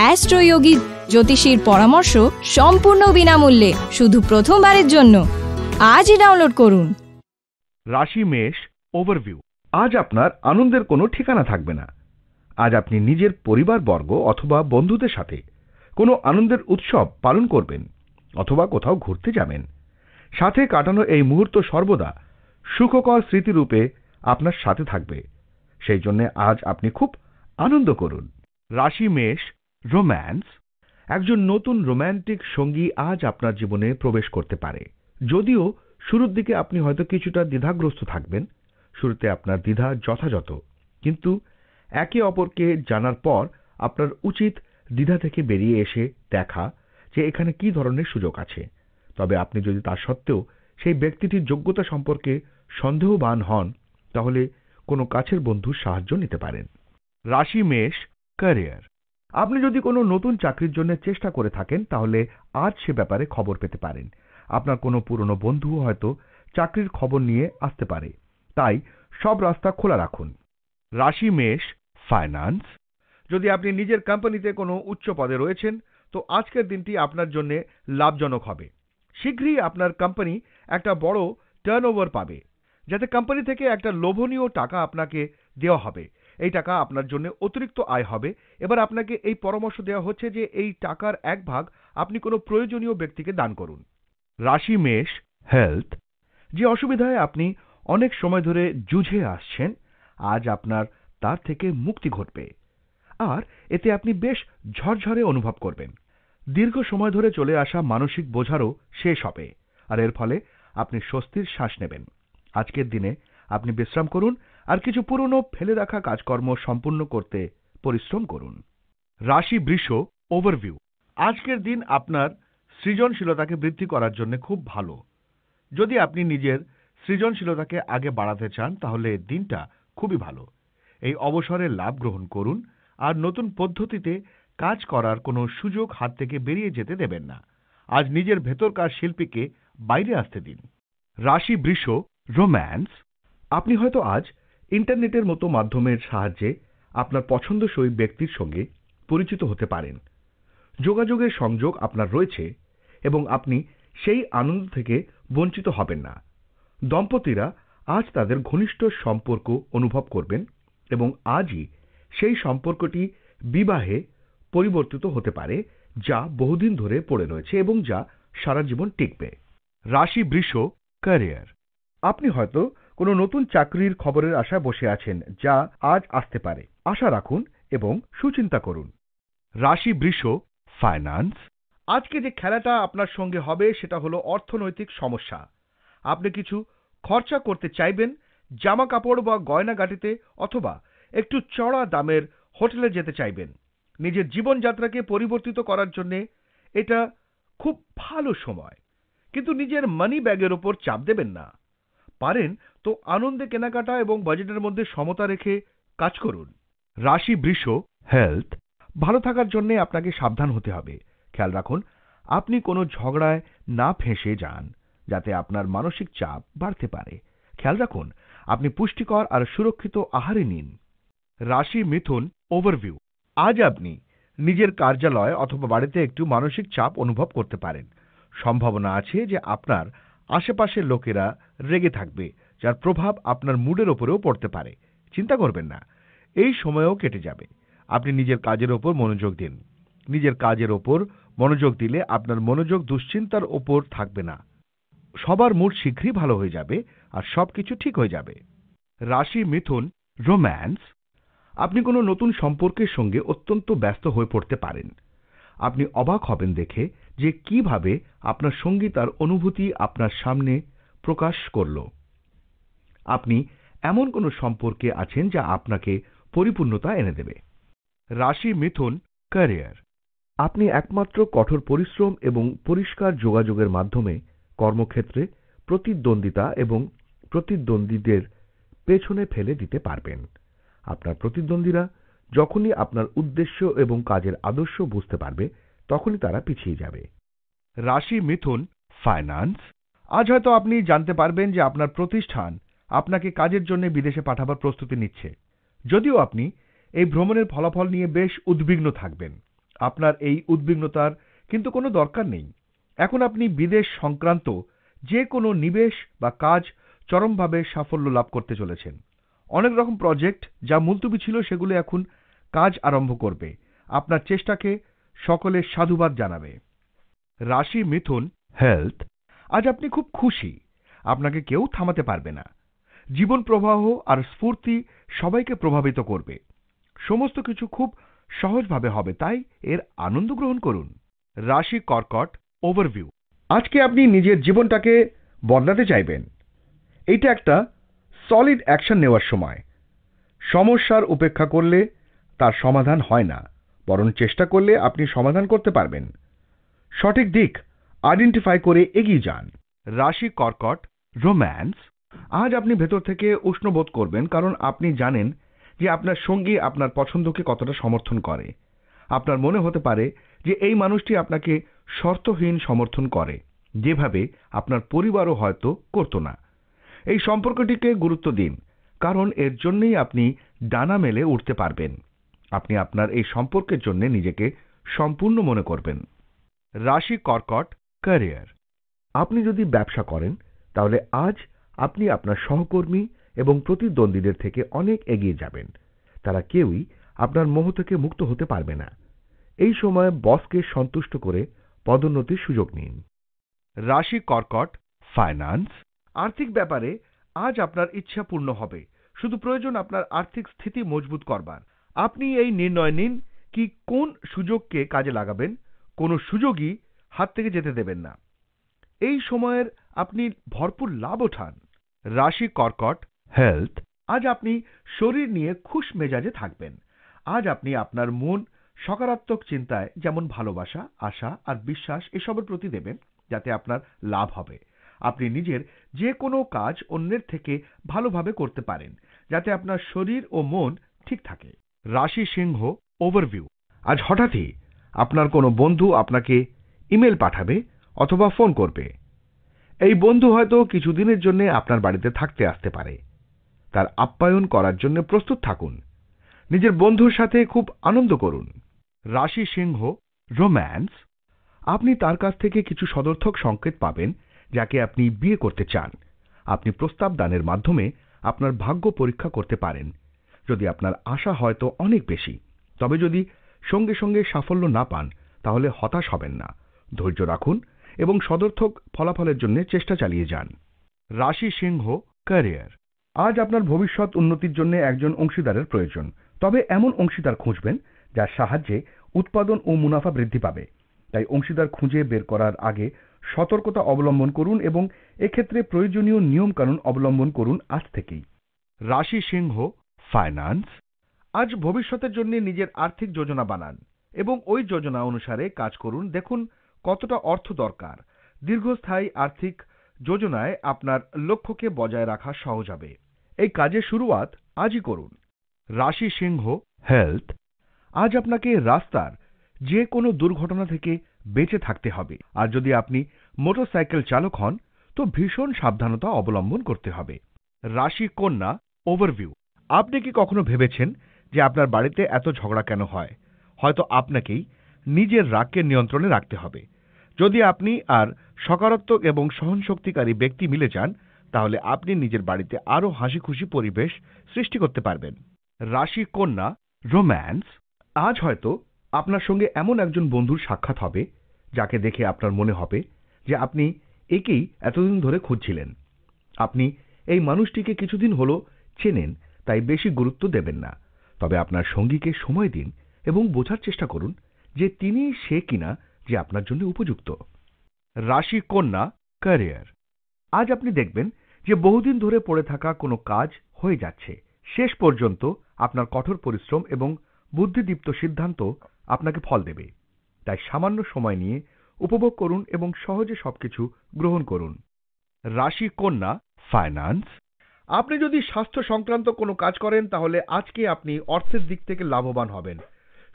অ্যাস্ট্রোয়োগী জ্যোতিষীর পরামর্শ সম্পূর্ণ বিনামূল্যে শুধু প্রথমবারের জন্য আজই ডাউনলোড করুন রাশি মেষ ওভারভিউ আজ আপনার আনন্দের কোনো ঠিকানা থাকবে না আজ আপনি নিজের পরিবারবর্গ অথবা বন্ধুদের সাথে কোনো আনন্দের উৎসব পালন করবেন অথবা কোথাও ঘুরতে যাবেন সাথে কাটানো এই মুহূর্ত সর্বদা সুখকর স্মৃতিরূপে আপনার সাথে থাকবে সেই জন্য আজ আপনি খুব আনন্দ করুন রাশি মেষ রোম্যান্স একজন নতুন রোম্যান্টিক সঙ্গী আজ আপনার জীবনে প্রবেশ করতে পারে যদিও শুরুর দিকে আপনি হয়তো কিছুটা দ্বিধাগ্রস্ত থাকবেন শুরুতে আপনার দ্বিধা যথাযথ কিন্তু একে অপরকে জানার পর আপনার উচিত দ্বিধা থেকে বেরিয়ে এসে দেখা যে এখানে কি ধরনের সুযোগ আছে তবে আপনি যদি তা সত্ত্বেও সেই ব্যক্তিটির যোগ্যতা সম্পর্কে সন্দেহবান হন তাহলে কোনো কাছের বন্ধুর সাহায্য নিতে পারেন রাশি মেষ ক্যারিয়ার আপনি যদি কোনো নতুন চাকরির জন্য চেষ্টা করে থাকেন তাহলে আজ সে ব্যাপারে খবর পেতে পারেন আপনার কোনো পুরনো বন্ধু হয়তো চাকরির খবর নিয়ে আসতে পারে তাই সব রাস্তা খোলা রাখুন রাশি মেষ ফাইন্যান্স যদি আপনি নিজের কোম্পানিতে কোনো উচ্চ পদে রয়েছেন তো আজকের দিনটি আপনার জন্য লাভজনক হবে শীঘ্রই আপনার কোম্পানি একটা বড় টার্নওভার পাবে যাতে কোম্পানি থেকে একটা লোভনীয় টাকা আপনাকে দেওয়া হবে এই টাকা আপনার জন্য অতিরিক্ত আয় হবে এবার আপনাকে এই পরামর্শ দেওয়া হচ্ছে যে এই টাকার এক ভাগ আপনি কোনো প্রয়োজনীয় ব্যক্তিকে দান করুন রাশি মেষ হেলথ যে অসুবিধায় আপনি অনেক সময় ধরে জুঝে আসছেন আজ আপনার তার থেকে মুক্তি ঘটবে আর এতে আপনি বেশ ঝরঝরে অনুভব করবেন দীর্ঘ সময় ধরে চলে আসা মানসিক বোঝারও শেষ হবে আর এর ফলে আপনি স্বস্তির শ্বাস নেবেন আজকের দিনে আপনি বিশ্রাম করুন আর কিছু পুরনো ফেলে রাখা কাজকর্ম সম্পূর্ণ করতে পরিশ্রম করুন রাশি বৃষ ওভারভিউ আজকের দিন আপনার সৃজনশীলতাকে বৃদ্ধি করার জন্য খুব ভালো যদি আপনি নিজের সৃজনশীলতাকে আগে বাড়াতে চান তাহলে দিনটা খুবই ভালো এই অবসরে লাভ গ্রহণ করুন আর নতুন পদ্ধতিতে কাজ করার কোনো সুযোগ হাত থেকে বেরিয়ে যেতে দেবেন না আজ নিজের ভেতরকার শিল্পীকে বাইরে আসতে দিন রাশি বৃষ রোম্যান্স আপনি হয়তো আজ ইন্টারনেটের মতো মাধ্যমের সাহায্যে আপনার পছন্দসই ব্যক্তির সঙ্গে পরিচিত হতে পারেন যোগাযোগের সংযোগ আপনার রয়েছে এবং আপনি সেই আনন্দ থেকে বঞ্চিত হবেন না দম্পতিরা আজ তাদের ঘনিষ্ঠ সম্পর্ক অনুভব করবেন এবং আজই সেই সম্পর্কটি বিবাহে পরিবর্তিত হতে পারে যা বহুদিন ধরে পড়ে রয়েছে এবং যা সারা জীবন টিকবে রাশি বৃষ ক্যারিয়ার আপনি হয়তো কোনো নতুন চাকরির খবরের আশায় বসে আছেন যা আজ আসতে পারে আশা রাখুন এবং সুচিন্তা করুন রাশি বৃষ ফাইন্যান্স আজকে যে খেলাটা আপনার সঙ্গে হবে সেটা হলো অর্থনৈতিক সমস্যা আপনি কিছু খরচা করতে চাইবেন জামা কাপড় বা গয়নাগাটিতে অথবা একটু চড়া দামের হোটেলে যেতে চাইবেন নিজের জীবনযাত্রাকে পরিবর্তিত করার জন্যে এটা খুব ভালো সময় কিন্তু নিজের মানি ব্যাগের ওপর চাপ দেবেন না পারেন তো আনন্দে কেনাকাটা এবং বাজেটের মধ্যে সমতা রেখে কাজ করুন রাশি বৃষ হেলথ ভালো থাকার জন্য আপনাকে সাবধান হতে হবে খেয়াল রাখুন আপনি কোনো ঝগড়ায় না ফেঁসে যান যাতে আপনার মানসিক চাপ বাড়তে পারে খেয়াল রাখুন আপনি পুষ্টিকর আর সুরক্ষিত আহারে নিন রাশি মিথুন ওভারভিউ আজ আপনি নিজের কার্যালয় অথবা বাড়িতে একটু মানসিক চাপ অনুভব করতে পারেন সম্ভাবনা আছে যে আপনার আশেপাশের লোকেরা রেগে থাকবে যার প্রভাব আপনার মুডের ওপরেও পড়তে পারে চিন্তা করবেন না এই সময়ও কেটে যাবে আপনি নিজের কাজের ওপর মনোযোগ দিন নিজের কাজের ওপর মনোযোগ দিলে আপনার মনোযোগ দুশ্চিন্তার ওপর থাকবে না সবার মুড শীঘ্রই ভালো হয়ে যাবে আর সব কিছু ঠিক হয়ে যাবে রাশি মিথুন রোম্যান্স আপনি কোনো নতুন সম্পর্কের সঙ্গে অত্যন্ত ব্যস্ত হয়ে পড়তে পারেন আপনি অবাক হবেন দেখে যে কিভাবে আপনার সঙ্গী তার অনুভূতি আপনার সামনে প্রকাশ করলো আপনি এমন কোনো সম্পর্কে আছেন যা আপনাকে পরিপূর্ণতা এনে দেবে রাশি মিথুন ক্যারিয়ার আপনি একমাত্র কঠোর পরিশ্রম এবং পরিষ্কার যোগাযোগের মাধ্যমে কর্মক্ষেত্রে প্রতিদ্বন্দ্বিতা এবং প্রতিদ্বন্দ্বীদের পেছনে ফেলে দিতে পারবেন আপনার প্রতিদ্বন্দ্বীরা যখনই আপনার উদ্দেশ্য এবং কাজের আদর্শ বুঝতে পারবে তখনই তারা পিছিয়ে যাবে রাশি মিথুন ফাইন্যান্স আজ হয়তো আপনি জানতে পারবেন যে আপনার প্রতিষ্ঠান আপনাকে কাজের জন্য বিদেশে পাঠাবার প্রস্তুতি নিচ্ছে যদিও আপনি এই ভ্রমণের ফলাফল নিয়ে বেশ উদ্বিগ্ন থাকবেন আপনার এই উদ্বিগ্নতার কিন্তু কোনো দরকার নেই এখন আপনি বিদেশ সংক্রান্ত যে কোনো নিবেশ বা কাজ চরমভাবে সাফল্য লাভ করতে চলেছেন অনেক রকম প্রজেক্ট যা মুলতুবি ছিল সেগুলো এখন কাজ আরম্ভ করবে আপনার চেষ্টাকে সকলে সাধুবাদ জানাবে রাশি মিথুন হেলথ আজ আপনি খুব খুশি আপনাকে কেউ থামাতে পারবে না জীবন প্রবাহ আর স্ফূর্তি সবাইকে প্রভাবিত করবে সমস্ত কিছু খুব সহজভাবে হবে তাই এর আনন্দ গ্রহণ করুন রাশি কর্কট ওভারভিউ আজকে আপনি নিজের জীবনটাকে বদলাতে চাইবেন এটা একটা সলিড অ্যাকশন নেওয়ার সময় সমস্যার উপেক্ষা করলে তার সমাধান হয় না বরং চেষ্টা করলে আপনি সমাধান করতে পারবেন সঠিক দিক আইডেন্টিফাই করে এগিয়ে যান রাশি কর্কট রোম্যান্স আজ আপনি ভেতর থেকে উষ্ণ বোধ করবেন কারণ আপনি জানেন যে আপনার সঙ্গী আপনার পছন্দকে কতটা সমর্থন করে আপনার মনে হতে পারে যে এই মানুষটি আপনাকে শর্তহীন সমর্থন করে যেভাবে আপনার পরিবারও হয়তো করত না এই সম্পর্কটিকে গুরুত্ব দিন কারণ এর জন্যই আপনি ডানা মেলে উঠতে পারবেন আপনি আপনার এই সম্পর্কের জন্য নিজেকে সম্পূর্ণ মনে করবেন রাশি কর্কট ক্যারিয়ার আপনি যদি ব্যবসা করেন তাহলে আজ আপনি আপনার সহকর্মী এবং প্রতিদ্বন্দ্বীদের থেকে অনেক এগিয়ে যাবেন তারা কেউই আপনার মোহ থেকে মুক্ত হতে পারবে না এই সময় বসকে সন্তুষ্ট করে পদোন্নতির সুযোগ নিন রাশি কর্কট ফাইন্যান্স আর্থিক ব্যাপারে আজ আপনার ইচ্ছা পূর্ণ হবে শুধু প্রয়োজন আপনার আর্থিক স্থিতি মজবুত করবার আপনি এই নির্ণয় নিন কি কোন সুযোগকে কাজে লাগাবেন কোন সুযোগই হাত থেকে যেতে দেবেন না এই সময়ের আপনি ভরপুর লাভ ওঠান রাশি কর্কট হেলথ আজ আপনি শরীর নিয়ে খুশ মেজাজে থাকবেন আজ আপনি আপনার মন সকারাত্মক চিন্তায় যেমন ভালোবাসা আশা আর বিশ্বাস এসবের প্রতি দেবেন যাতে আপনার লাভ হবে আপনি নিজের যে কোনো কাজ অন্যের থেকে ভালোভাবে করতে পারেন যাতে আপনার শরীর ও মন ঠিক থাকে রাশি সিংহ ওভারভিউ আজ হঠাৎই আপনার কোনো বন্ধু আপনাকে ইমেল পাঠাবে অথবা ফোন করবে এই বন্ধু হয়তো কিছুদিনের জন্য আপনার বাড়িতে থাকতে আসতে পারে তার আপ্যায়ন করার জন্য প্রস্তুত থাকুন নিজের বন্ধুর সাথে খুব আনন্দ করুন রাশি সিংহ রোম্যান্স আপনি তার কাছ থেকে কিছু সদর্থক সংকেত পাবেন যাকে আপনি বিয়ে করতে চান আপনি প্রস্তাব দানের মাধ্যমে আপনার ভাগ্য পরীক্ষা করতে পারেন যদি আপনার আশা হয়তো অনেক বেশি তবে যদি সঙ্গে সঙ্গে সাফল্য না পান তাহলে হতাশ হবেন না ধৈর্য রাখুন এবং সদর্থক ফলাফলের জন্য চেষ্টা চালিয়ে যান রাশি সিংহ ক্যারিয়ার আজ আপনার ভবিষ্যৎ উন্নতির জন্য একজন অংশীদারের প্রয়োজন তবে এমন অংশীদার খুঁজবেন যার সাহায্যে উৎপাদন ও মুনাফা বৃদ্ধি পাবে তাই অংশীদার খুঁজে বের করার আগে সতর্কতা অবলম্বন করুন এবং এক্ষেত্রে প্রয়োজনীয় নিয়মকানুন অবলম্বন করুন আজ থেকেই রাশি সিংহ ফাইন্যান্স আজ ভবিষ্যতের জন্য নিজের আর্থিক যোজনা বানান এবং ওই যোজনা অনুসারে কাজ করুন দেখুন কতটা অর্থ দরকার দীর্ঘস্থায়ী আর্থিক যোজনায় আপনার লক্ষ্যকে বজায় রাখা সহজ হবে এই কাজের শুরুয়াত আজই করুন রাশি সিংহ হেলথ আজ আপনাকে রাস্তার যে কোনো দুর্ঘটনা থেকে বেঁচে থাকতে হবে আর যদি আপনি মোটরসাইকেল চালক হন তো ভীষণ সাবধানতা অবলম্বন করতে হবে রাশি কন্যা ওভারভিউ আপনি কি কখনো ভেবেছেন যে আপনার বাড়িতে এত ঝগড়া কেন হয় হয়তো আপনাকেই নিজের রাগকে নিয়ন্ত্রণে রাখতে হবে যদি আপনি আর সকারাত্মক এবং সহনশক্তিকারী ব্যক্তি মিলে যান তাহলে আপনি নিজের বাড়িতে আরও হাসি খুশি পরিবেশ সৃষ্টি করতে পারবেন রাশি কন্যা রোম্যান্স আজ হয়তো আপনার সঙ্গে এমন একজন বন্ধুর সাক্ষাৎ হবে যাকে দেখে আপনার মনে হবে যে আপনি একেই এতদিন ধরে খুঁজছিলেন আপনি এই মানুষটিকে কিছুদিন হলো চেনেন তাই বেশি গুরুত্ব দেবেন না তবে আপনার সঙ্গীকে সময় দিন এবং বোঝার চেষ্টা করুন যে তিনি সে কিনা যে আপনার জন্য উপযুক্ত রাশি কন্যা ক্যারিয়ার আজ আপনি দেখবেন যে বহুদিন ধরে পড়ে থাকা কোনো কাজ হয়ে যাচ্ছে শেষ পর্যন্ত আপনার কঠোর পরিশ্রম এবং বুদ্ধিদীপ্ত সিদ্ধান্ত আপনাকে ফল দেবে তাই সামান্য সময় নিয়ে উপভোগ করুন এবং সহজে সবকিছু গ্রহণ করুন রাশি কন্যা ফাইন্যান্স আপনি যদি স্বাস্থ্য সংক্রান্ত কোনো কাজ করেন তাহলে আজকে আপনি অর্থের দিক থেকে লাভবান হবেন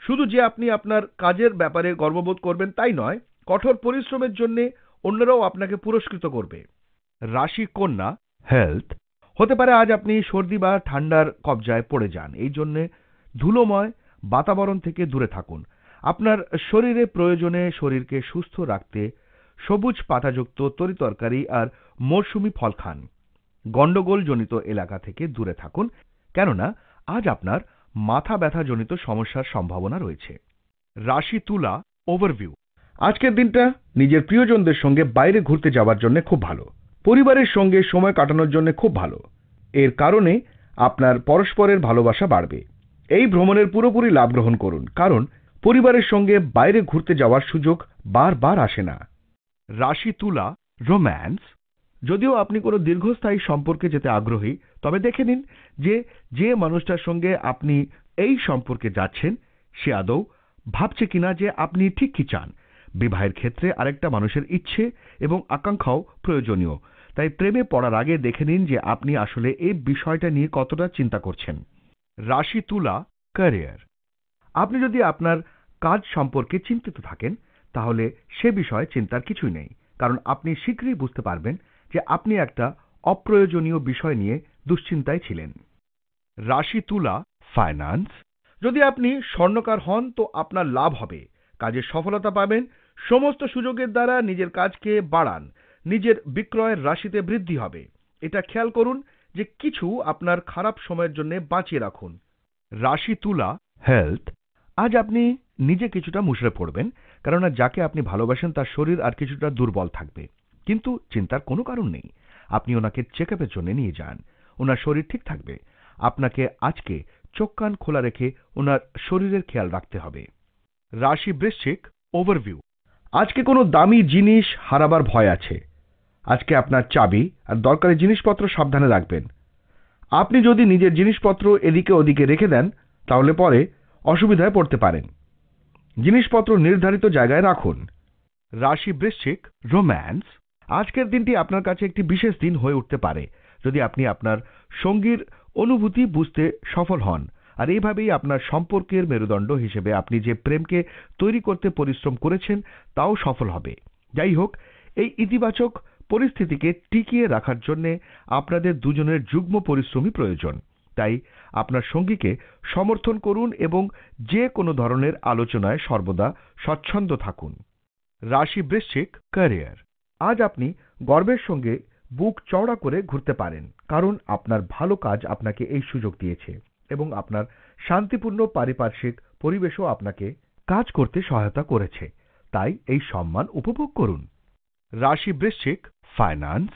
শুধু যে আপনি আপনার কাজের ব্যাপারে গর্ববোধ করবেন তাই নয় কঠোর পরিশ্রমের জন্য অন্যরাও আপনাকে পুরস্কৃত করবে রাশি কন্যা হেলথ হতে পারে আজ আপনি সর্দি বা ঠান্ডার কবজায় পড়ে যান এই জন্য ধুলোময় বাতাবরণ থেকে দূরে থাকুন আপনার শরীরে প্রয়োজনে শরীরকে সুস্থ রাখতে সবুজ পাতাযুক্ত তরিতরকারি আর মৌসুমি ফল খান গণ্ডগোলজনিত এলাকা থেকে দূরে থাকুন কেননা আজ আপনার মাথা ব্যথাজনিত সমস্যার সম্ভাবনা রয়েছে রাশি তুলা ওভারভিউ আজকের দিনটা নিজের প্রিয়জনদের সঙ্গে বাইরে ঘুরতে যাওয়ার জন্য খুব ভালো পরিবারের সঙ্গে সময় কাটানোর জন্য খুব ভালো এর কারণে আপনার পরস্পরের ভালোবাসা বাড়বে এই ভ্রমণের পুরোপুরি লাভ গ্রহণ করুন কারণ পরিবারের সঙ্গে বাইরে ঘুরতে যাওয়ার সুযোগ বারবার আসে না রাশি তুলা রোম্যান্স যদিও আপনি কোনো দীর্ঘস্থায়ী সম্পর্কে যেতে আগ্রহী তবে দেখে নিন যে যে মানুষটার সঙ্গে আপনি এই সম্পর্কে যাচ্ছেন সে আদৌ ভাবছে কিনা যে আপনি ঠিক কি চান বিবাহের ক্ষেত্রে আরেকটা মানুষের ইচ্ছে এবং আকাঙ্ক্ষাও প্রয়োজনীয় তাই প্রেমে পড়ার আগে দেখে নিন যে আপনি আসলে এই বিষয়টা নিয়ে কতটা চিন্তা করছেন রাশি তুলা ক্যারিয়ার আপনি যদি আপনার কাজ সম্পর্কে চিন্তিত থাকেন তাহলে সে বিষয়ে চিন্তার কিছুই নেই কারণ আপনি শীঘ্রই বুঝতে পারবেন যে আপনি একটা অপ্রয়োজনীয় বিষয় নিয়ে দুশ্চিন্তায় ছিলেন রাশি তুলা ফাইন্যান্স যদি আপনি স্বর্ণকার হন তো আপনার লাভ হবে কাজের সফলতা পাবেন সমস্ত সুযোগের দ্বারা নিজের কাজকে বাড়ান নিজের বিক্রয়ের রাশিতে বৃদ্ধি হবে এটা খেয়াল করুন যে কিছু আপনার খারাপ সময়ের জন্য বাঁচিয়ে রাখুন রাশি তুলা হেলথ আজ আপনি নিজে কিছুটা মুশড়ে পড়বেন কেননা যাকে আপনি ভালোবাসেন তার শরীর আর কিছুটা দুর্বল থাকবে কিন্তু চিন্তার কোনো কারণ নেই আপনি ওনাকে চেক আপের জন্য নিয়ে যান ওনার শরীর ঠিক থাকবে আপনাকে আজকে চোখ কান খোলা রেখে ওনার শরীরের খেয়াল রাখতে হবে রাশি বৃশ্চিক ওভারভিউ আজকে কোনো দামি জিনিস হারাবার ভয় আছে আজকে আপনার চাবি আর দরকারি জিনিসপত্র সাবধানে রাখবেন আপনি যদি নিজের জিনিসপত্র এদিকে ওদিকে রেখে দেন তাহলে পরে অসুবিধায় পড়তে পারেন জিনিসপত্র নির্ধারিত জায়গায় রাখুন রাশি বৃশ্চিক রোম্যান্স আজকের দিনটি আপনার কাছে একটি বিশেষ দিন হয়ে উঠতে পারে যদি আপনি আপনার সঙ্গীর অনুভূতি বুঝতে সফল হন আর এইভাবেই আপনার সম্পর্কের মেরুদণ্ড হিসেবে আপনি যে প্রেমকে তৈরি করতে পরিশ্রম করেছেন তাও সফল হবে যাই হোক এই ইতিবাচক পরিস্থিতিকে টিকিয়ে রাখার জন্য আপনাদের দুজনের যুগ্ম পরিশ্রমই প্রয়োজন তাই আপনার সঙ্গীকে সমর্থন করুন এবং যে কোনো ধরনের আলোচনায় সর্বদা স্বচ্ছন্দ থাকুন রাশি বৃশ্চিক ক্যারিয়ার আজ আপনি গর্বের সঙ্গে বুক চওড়া করে ঘুরতে পারেন কারণ আপনার ভালো কাজ আপনাকে এই সুযোগ দিয়েছে এবং আপনার শান্তিপূর্ণ পারিপার্শ্বিক পরিবেশও আপনাকে কাজ করতে সহায়তা করেছে তাই এই সম্মান উপভোগ করুন রাশি বৃশ্চিক ফাইন্যান্স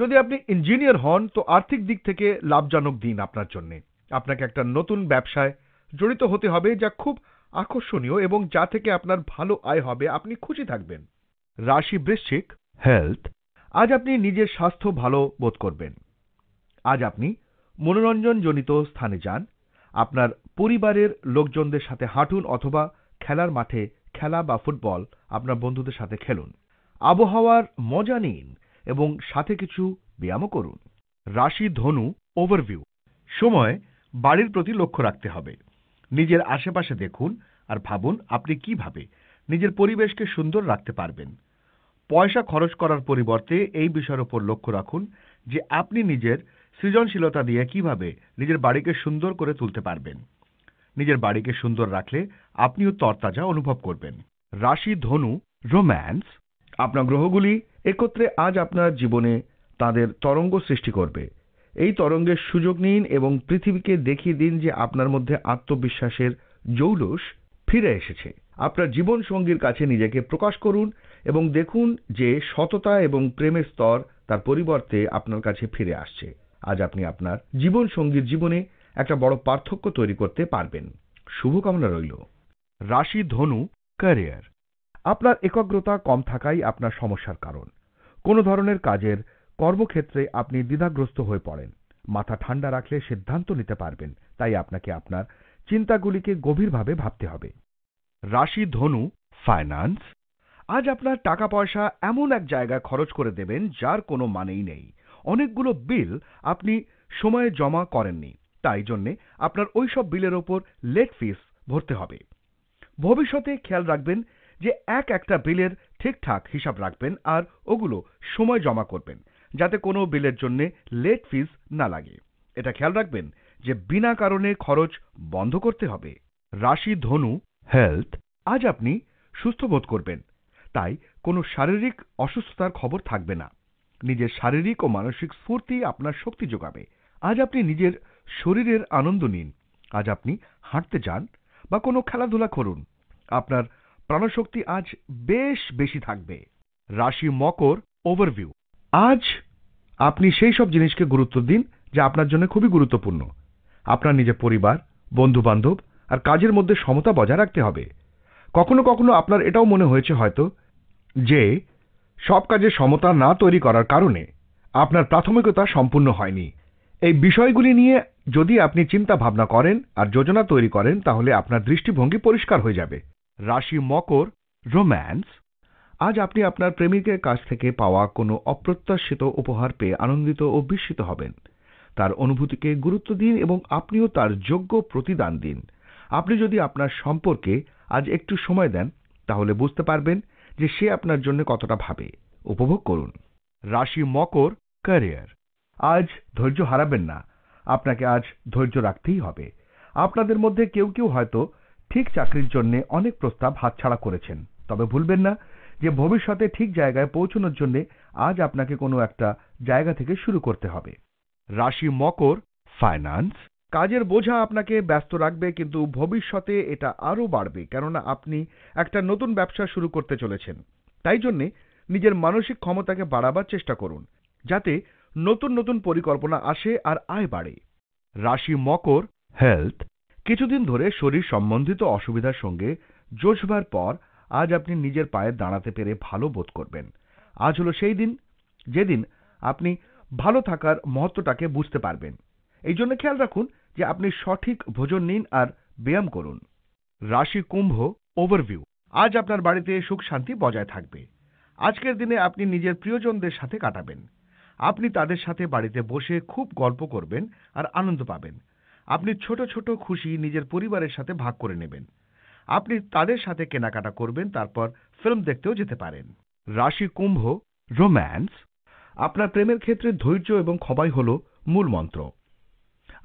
যদি আপনি ইঞ্জিনিয়ার হন তো আর্থিক দিক থেকে লাভজনক দিন আপনার জন্য আপনাকে একটা নতুন ব্যবসায় জড়িত হতে হবে যা খুব আকর্ষণীয় এবং যা থেকে আপনার ভালো আয় হবে আপনি খুশি থাকবেন রাশি বৃশ্চিক হেলথ আজ আপনি নিজের স্বাস্থ্য ভালো বোধ করবেন আজ আপনি মনোরঞ্জনজনিত স্থানে যান আপনার পরিবারের লোকজনদের সাথে হাঁটুন অথবা খেলার মাঠে খেলা বা ফুটবল আপনার বন্ধুদের সাথে খেলুন আবহাওয়ার মজা নিন এবং সাথে কিছু ব্যায়ামও করুন রাশি ধনু ওভারভিউ সময় বাড়ির প্রতি লক্ষ্য রাখতে হবে নিজের আশেপাশে দেখুন আর ভাবুন আপনি কিভাবে নিজের পরিবেশকে সুন্দর রাখতে পারবেন পয়সা খরচ করার পরিবর্তে এই বিষয়ের ওপর লক্ষ্য রাখুন যে আপনি নিজের সৃজনশীলতা দিয়ে কিভাবে নিজের বাড়িকে সুন্দর করে তুলতে পারবেন নিজের বাড়িকে সুন্দর রাখলে আপনিও তরতাজা অনুভব করবেন রাশি ধনু রোম্যান্স আপনার গ্রহগুলি একত্রে আজ আপনার জীবনে তাদের তরঙ্গ সৃষ্টি করবে এই তরঙ্গের সুযোগ নিন এবং পৃথিবীকে দেখিয়ে দিন যে আপনার মধ্যে আত্মবিশ্বাসের জৌলুস ফিরে এসেছে আপনার জীবন সঙ্গীর কাছে নিজেকে প্রকাশ করুন এবং দেখুন যে সততা এবং প্রেমের স্তর তার পরিবর্তে আপনার কাছে ফিরে আসছে আজ আপনি আপনার জীবন সঙ্গীর জীবনে একটা বড় পার্থক্য তৈরি করতে পারবেন শুভকামনা রইল রাশি ধনু ক্যারিয়ার আপনার একাগ্রতা কম থাকাই আপনার সমস্যার কারণ কোনো ধরনের কাজের কর্মক্ষেত্রে আপনি দ্বিধাগ্রস্ত হয়ে পড়েন মাথা ঠান্ডা রাখলে সিদ্ধান্ত নিতে পারবেন তাই আপনাকে আপনার চিন্তাগুলিকে গভীরভাবে ভাবতে হবে রাশি ধনু ফাইন্যান্স আজ আপনার টাকা পয়সা এমন এক জায়গায় খরচ করে দেবেন যার কোনো মানেই নেই অনেকগুলো বিল আপনি সময়ে জমা করেননি তাই জন্যে আপনার ওই সব বিলের ওপর লেট ফিস ভরতে হবে ভবিষ্যতে খেয়াল রাখবেন যে এক একটা বিলের ঠিকঠাক হিসাব রাখবেন আর ওগুলো সময় জমা করবেন যাতে কোনো বিলের জন্য লেট ফিস না লাগে এটা খেয়াল রাখবেন যে বিনা কারণে খরচ বন্ধ করতে হবে রাশি ধনু হেলথ আজ আপনি সুস্থ বোধ করবেন তাই কোনো শারীরিক অসুস্থতার খবর থাকবে না নিজের শারীরিক ও মানসিক স্ফূর্তি আপনার শক্তি যোগাবে আজ আপনি নিজের শরীরের আনন্দ নিন আজ আপনি হাঁটতে যান বা কোনো খেলাধুলা করুন আপনার প্রাণশক্তি আজ বেশ বেশি থাকবে রাশি মকর ওভারভিউ আজ আপনি সেই সব জিনিসকে গুরুত্ব দিন যা আপনার জন্য খুবই গুরুত্বপূর্ণ আপনার নিজের পরিবার বন্ধু বান্ধব আর কাজের মধ্যে সমতা বজায় রাখতে হবে কখনো কখনো আপনার এটাও মনে হয়েছে হয়তো যে সব কাজে সমতা না তৈরি করার কারণে আপনার প্রাথমিকতা সম্পূর্ণ হয়নি এই বিষয়গুলি নিয়ে যদি আপনি চিন্তা ভাবনা করেন আর যোজনা তৈরি করেন তাহলে আপনার দৃষ্টিভঙ্গি পরিষ্কার হয়ে যাবে রাশি মকর রোম্যান্স আজ আপনি আপনার প্রেমিকের কাছ থেকে পাওয়া কোনো অপ্রত্যাশিত উপহার পেয়ে আনন্দিত ও বিস্মিত হবেন তার অনুভূতিকে গুরুত্ব দিন এবং আপনিও তার যোগ্য প্রতিদান দিন আপনি যদি আপনার সম্পর্কে আজ একটু সময় দেন তাহলে বুঝতে পারবেন যে সে আপনার জন্য কতটা ভাবে উপভোগ করুন রাশি মকর ক্যারিয়ার আজ ধৈর্য হারাবেন না আপনাকে আজ ধৈর্য রাখতেই হবে আপনাদের মধ্যে কেউ কেউ হয়তো ঠিক চাকরির জন্য অনেক প্রস্তাব হাতছাড়া করেছেন তবে ভুলবেন না যে ভবিষ্যতে ঠিক জায়গায় পৌঁছানোর জন্য আজ আপনাকে কোনো একটা জায়গা থেকে শুরু করতে হবে রাশি মকর ফাইন্যান্স কাজের বোঝা আপনাকে ব্যস্ত রাখবে কিন্তু ভবিষ্যতে এটা আরও বাড়বে কেননা আপনি একটা নতুন ব্যবসা শুরু করতে চলেছেন তাই জন্যে নিজের মানসিক ক্ষমতাকে বাড়াবার চেষ্টা করুন যাতে নতুন নতুন পরিকল্পনা আসে আর আয় বাড়ে রাশি মকর হেলথ কিছুদিন ধরে শরীর সম্বন্ধিত অসুবিধার সঙ্গে জোশবার পর আজ আপনি নিজের পায়ে দাঁড়াতে পেরে ভালো বোধ করবেন আজ হলো সেই দিন যেদিন আপনি ভালো থাকার মহত্বটাকে বুঝতে পারবেন এই জন্য খেয়াল রাখুন যে আপনি সঠিক ভোজন নিন আর ব্যায়াম করুন রাশি কুম্ভ ওভারভিউ আজ আপনার বাড়িতে সুখ শান্তি বজায় থাকবে আজকের দিনে আপনি নিজের প্রিয়জনদের সাথে কাটাবেন আপনি তাদের সাথে বাড়িতে বসে খুব গল্প করবেন আর আনন্দ পাবেন আপনি ছোট ছোট খুশি নিজের পরিবারের সাথে ভাগ করে নেবেন আপনি তাদের সাথে কেনাকাটা করবেন তারপর ফিল্ম দেখতেও যেতে পারেন রাশি কুম্ভ রোম্যান্স আপনার প্রেমের ক্ষেত্রে ধৈর্য এবং ক্ষমাই হল মূল মন্ত্র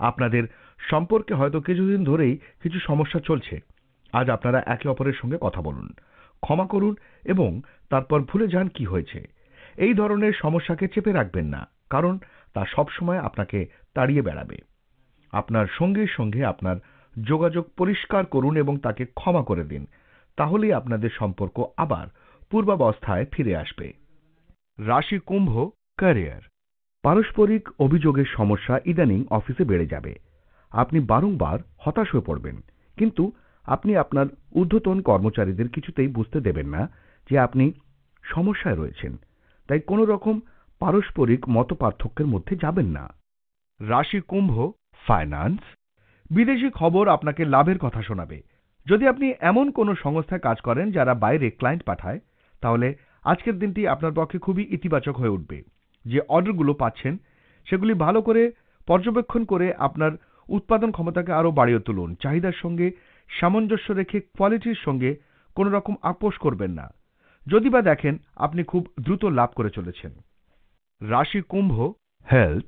আপনাদের সম্পর্কে হয়তো কিছুদিন ধরেই কিছু সমস্যা চলছে আজ আপনারা একে অপরের সঙ্গে কথা বলুন ক্ষমা করুন এবং তারপর ভুলে যান কি হয়েছে এই ধরনের সমস্যাকে চেপে রাখবেন না কারণ তা সবসময় আপনাকে তাড়িয়ে বেড়াবে আপনার সঙ্গে সঙ্গে আপনার যোগাযোগ পরিষ্কার করুন এবং তাকে ক্ষমা করে দিন তাহলেই আপনাদের সম্পর্ক আবার পূর্বাবস্থায় ফিরে আসবে রাশি কুম্ভ ক্যারিয়ার পারস্পরিক অভিযোগের সমস্যা ইদানিং অফিসে বেড়ে যাবে আপনি বারংবার হতাশ হয়ে পড়বেন কিন্তু আপনি আপনার ঊর্ধ্বতন কর্মচারীদের কিছুতেই বুঝতে দেবেন না যে আপনি সমস্যায় রয়েছেন তাই কোনো রকম পারস্পরিক মতপার্থক্যের মধ্যে যাবেন না রাশি কুম্ভ ফাইন্যান্স বিদেশি খবর আপনাকে লাভের কথা শোনাবে যদি আপনি এমন কোনো সংস্থায় কাজ করেন যারা বাইরে ক্লায়েন্ট পাঠায় তাহলে আজকের দিনটি আপনার পক্ষে খুবই ইতিবাচক হয়ে উঠবে যে অর্ডারগুলো পাচ্ছেন সেগুলি ভালো করে পর্যবেক্ষণ করে আপনার উৎপাদন ক্ষমতাকে আরও বাড়িয়ে তুলুন চাহিদার সঙ্গে সামঞ্জস্য রেখে কোয়ালিটির সঙ্গে কোনো রকম আপোষ করবেন না যদি বা দেখেন আপনি খুব দ্রুত লাভ করে চলেছেন রাশি কুম্ভ হেলথ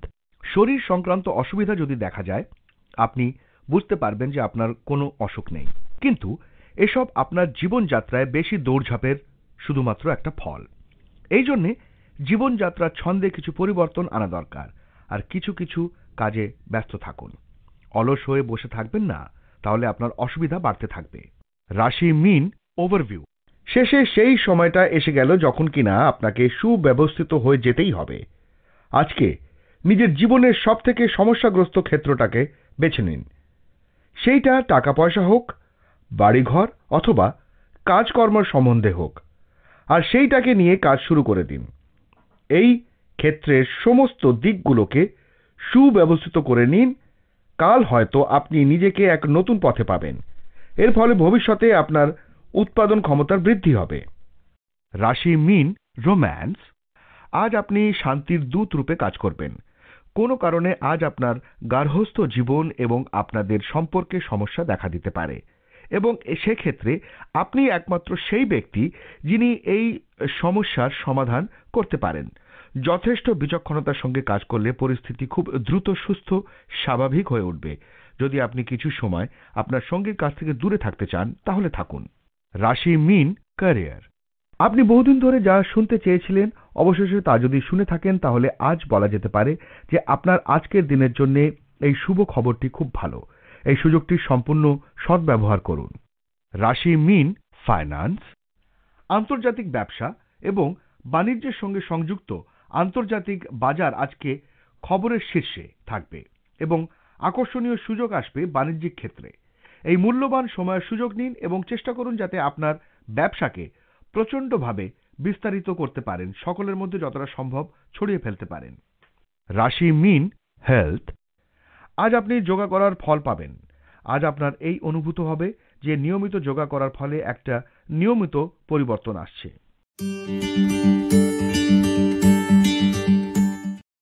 শরীর সংক্রান্ত অসুবিধা যদি দেখা যায় আপনি বুঝতে পারবেন যে আপনার কোনো অসুখ নেই কিন্তু এসব আপনার জীবনযাত্রায় বেশি দৌড়ঝাঁপের শুধুমাত্র একটা ফল এই জন্যে জীবনযাত্রার ছন্দে কিছু পরিবর্তন আনা দরকার আর কিছু কিছু কাজে ব্যস্ত থাকুন অলস হয়ে বসে থাকবেন না তাহলে আপনার অসুবিধা বাড়তে থাকবে রাশি মিন ওভারভিউ শেষে সেই সময়টা এসে গেল যখন কিনা আপনাকে সুব্যবস্থিত হয়ে যেতেই হবে আজকে নিজের জীবনের সব থেকে সমস্যাগ্রস্ত ক্ষেত্রটাকে বেছে নিন সেইটা টাকা পয়সা হোক বাড়িঘর অথবা কাজকর্ম সম্বন্ধে হোক আর সেইটাকে নিয়ে কাজ শুরু করে দিন এই ক্ষেত্রের সমস্ত দিকগুলোকে সুব্যবস্থিত করে নিন কাল হয়তো আপনি নিজেকে এক নতুন পথে পাবেন এর ফলে ভবিষ্যতে আপনার উৎপাদন ক্ষমতার বৃদ্ধি হবে রাশি মিন রোম্যান্স আজ আপনি শান্তির দূত রূপে কাজ করবেন কোনো কারণে আজ আপনার গার্হস্থ্য জীবন এবং আপনাদের সম্পর্কে সমস্যা দেখা দিতে পারে এবং সেক্ষেত্রে আপনি একমাত্র সেই ব্যক্তি যিনি এই সমস্যার সমাধান করতে পারেন যথেষ্ট বিচক্ষণতার সঙ্গে কাজ করলে পরিস্থিতি খুব দ্রুত সুস্থ স্বাভাবিক হয়ে উঠবে যদি আপনি কিছু সময় আপনার সঙ্গীর কাছ থেকে দূরে থাকতে চান তাহলে থাকুন রাশি মিন ক্যারিয়ার আপনি বহুদিন ধরে যা শুনতে চেয়েছিলেন অবশেষে তা যদি শুনে থাকেন তাহলে আজ বলা যেতে পারে যে আপনার আজকের দিনের জন্য এই শুভ খবরটি খুব ভালো এই সুযোগটির সম্পূর্ণ সদ্ব্যবহার করুন রাশি মিন ফাইন্যান্স আন্তর্জাতিক ব্যবসা এবং বাণিজ্যের সঙ্গে সংযুক্ত আন্তর্জাতিক বাজার আজকে খবরের শীর্ষে থাকবে এবং আকর্ষণীয় সুযোগ আসবে বাণিজ্যিক ক্ষেত্রে এই মূল্যবান সময়ের সুযোগ নিন এবং চেষ্টা করুন যাতে আপনার ব্যবসাকে প্রচণ্ডভাবে বিস্তারিত করতে পারেন সকলের মধ্যে যতটা সম্ভব ছড়িয়ে ফেলতে পারেন রাশি মিন হেলথ আজ আপনি যোগা করার ফল পাবেন আজ আপনার এই অনুভূত হবে যে নিয়মিত যোগা করার ফলে একটা নিয়মিত পরিবর্তন আসছে